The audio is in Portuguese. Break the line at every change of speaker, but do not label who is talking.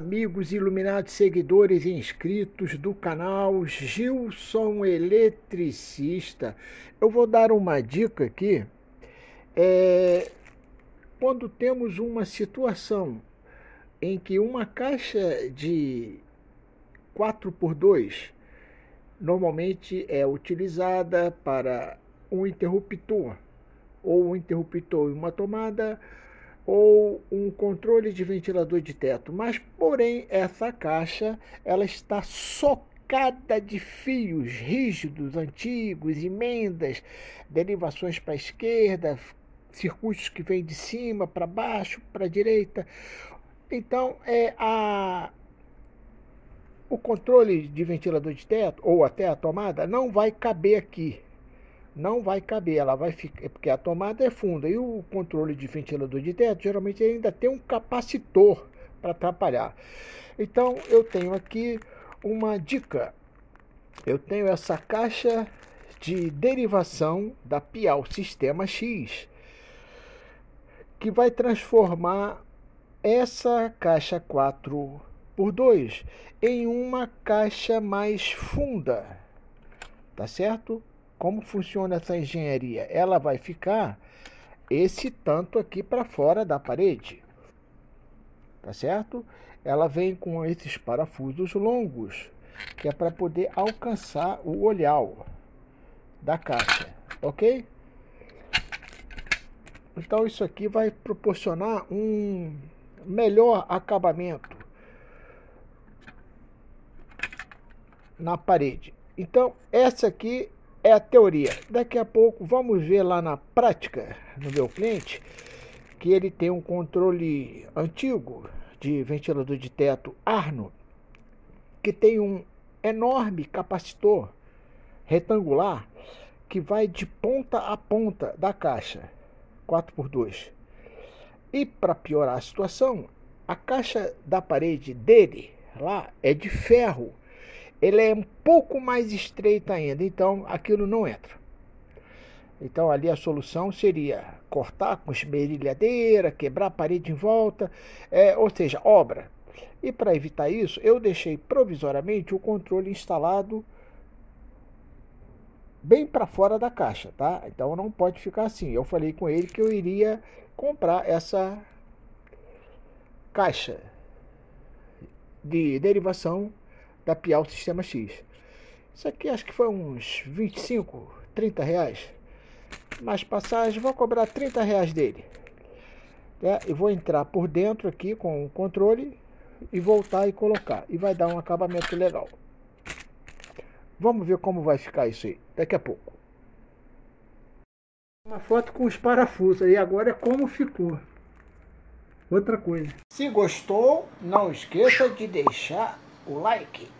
amigos iluminados seguidores e inscritos do canal Gilson Eletricista. Eu vou dar uma dica aqui. É, quando temos uma situação em que uma caixa de 4x2 normalmente é utilizada para um interruptor ou um interruptor e uma tomada ou um controle de ventilador de teto, mas porém essa caixa ela está socada de fios rígidos, antigos, emendas, derivações para a esquerda, circuitos que vêm de cima para baixo, para a direita. Então, é a o controle de ventilador de teto ou até a tomada não vai caber aqui não vai caber, ela vai ficar, é porque a tomada é funda e o controle de ventilador de teto geralmente ainda tem um capacitor para atrapalhar. Então eu tenho aqui uma dica. Eu tenho essa caixa de derivação da Pial Sistema X que vai transformar essa caixa 4 por 2 em uma caixa mais funda. Tá certo? como funciona essa engenharia? Ela vai ficar esse tanto aqui para fora da parede, tá certo? Ela vem com esses parafusos longos, que é para poder alcançar o olhal da caixa, ok? Então isso aqui vai proporcionar um melhor acabamento na parede. Então essa aqui é a teoria. Daqui a pouco vamos ver lá na prática, no meu cliente, que ele tem um controle antigo de ventilador de teto Arno, que tem um enorme capacitor retangular que vai de ponta a ponta da caixa 4x2. E para piorar a situação, a caixa da parede dele lá é de ferro ele é um pouco mais estreito ainda, então aquilo não entra. Então ali a solução seria cortar com esmerilhadeira, quebrar a parede em volta, é, ou seja, obra. E para evitar isso, eu deixei provisoriamente o controle instalado bem para fora da caixa, tá? Então não pode ficar assim. Eu falei com ele que eu iria comprar essa caixa de derivação mapear o sistema X. Isso aqui acho que foi uns 25, 30 reais. Mais passagem, vou cobrar 30 reais dele. É, E vou entrar por dentro aqui com o controle e voltar e colocar. E vai dar um acabamento legal. Vamos ver como vai ficar isso aí. Daqui a pouco. Uma foto com os parafusos. E agora é como ficou. Outra coisa. Se gostou, não esqueça de deixar o like.